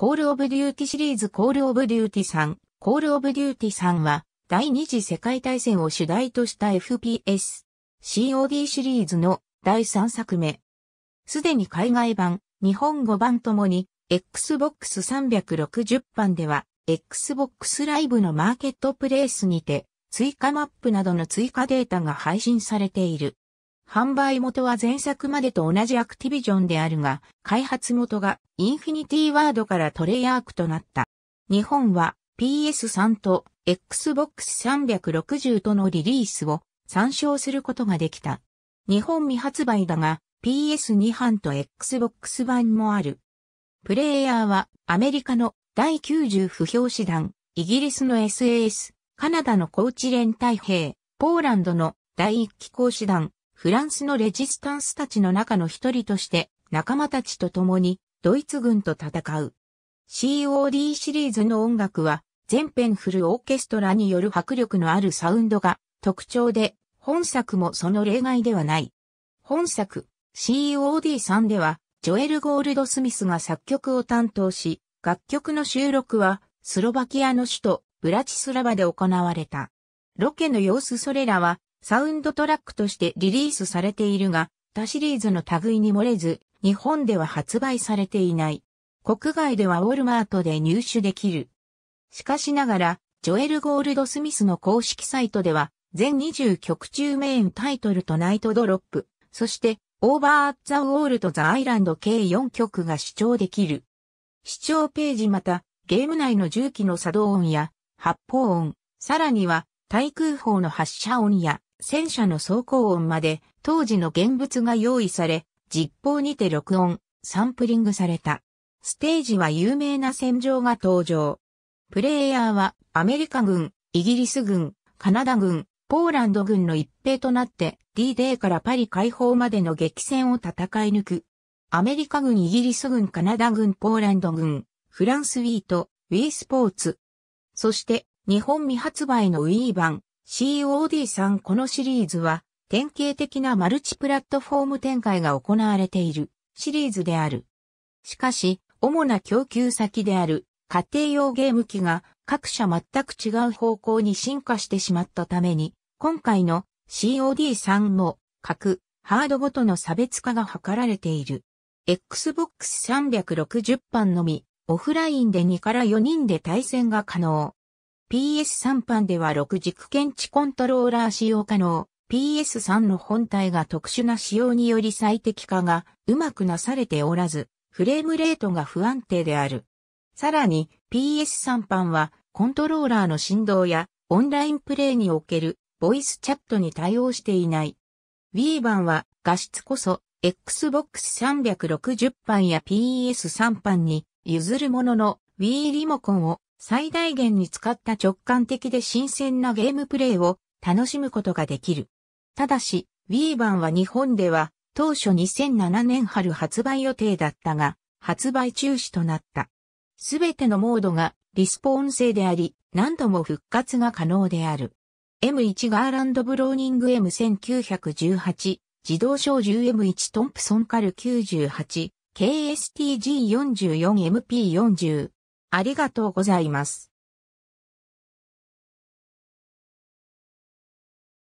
コールオブデューティシリーズコールオブデューティ3、コールオブデューティ3は、第二次世界大戦を主題とした FPS、COD シリーズの第3作目。すでに海外版、日本語版ともに、Xbox 360版では、Xbox Live のマーケットプレイスにて、追加マップなどの追加データが配信されている。販売元は前作までと同じアクティビジョンであるが、開発元がインフィニティワードからトレイアークとなった。日本は PS3 と Xbox 360とのリリースを参照することができた。日本未発売だが PS2 版と Xbox 版もある。プレイヤーはアメリカの第90不評師団、イギリスの SAS、カナダの高知連隊兵、ポーランドの第1機構師団、フランスのレジスタンスたちの中の一人として、仲間たちと共に、ドイツ軍と戦う。COD シリーズの音楽は、全編フルオーケストラによる迫力のあるサウンドが特徴で、本作もその例外ではない。本作、COD3 では、ジョエル・ゴールドスミスが作曲を担当し、楽曲の収録は、スロバキアの首都、ブラチスラバで行われた。ロケの様子それらは、サウンドトラックとしてリリースされているが、他シリーズの類に漏れず、日本では発売されていない。国外ではウォルマートで入手できる。しかしながら、ジョエル・ゴールドスミスの公式サイトでは、全20曲中メインタイトルとナイトドロップ、そして、オーバー・ザ・ウォールとザ・アイランド計4曲が視聴できる。視聴ページまた、ゲーム内の重機の作動音や、発砲音、さらには、対空砲の発射音や、戦車の走行音まで当時の現物が用意され、実報にて録音、サンプリングされた。ステージは有名な戦場が登場。プレイヤーはアメリカ軍、イギリス軍、カナダ軍、ポーランド軍の一兵となって D-Day からパリ解放までの激戦を戦い抜く。アメリカ軍、イギリス軍、カナダ軍、ポーランド軍、フランスウィート、ウィースポーツ。そして、日本未発売のィーバ版、COD 3このシリーズは典型的なマルチプラットフォーム展開が行われているシリーズである。しかし、主な供給先である家庭用ゲーム機が各社全く違う方向に進化してしまったために、今回の COD 3も各ハードごとの差別化が図られている。Xbox 360版のみ、オフラインで2から4人で対戦が可能。PS3 版では6軸検知コントローラー使用可能。PS3 の本体が特殊な仕様により最適化がうまくなされておらず、フレームレートが不安定である。さらに PS3 版はコントローラーの振動やオンラインプレイにおけるボイスチャットに対応していない。Wii 版は画質こそ Xbox 360版や PS3 版に譲るものの Wii リモコンを最大限に使った直感的で新鮮なゲームプレイを楽しむことができる。ただし、ウィーバンは日本では当初2007年春発売予定だったが、発売中止となった。すべてのモードがリスポーン制であり、何度も復活が可能である。M1 ガーランドブローニング M1918、自動小 10M1 トンプソンカル98、KSTG44MP40、ありがとうございます。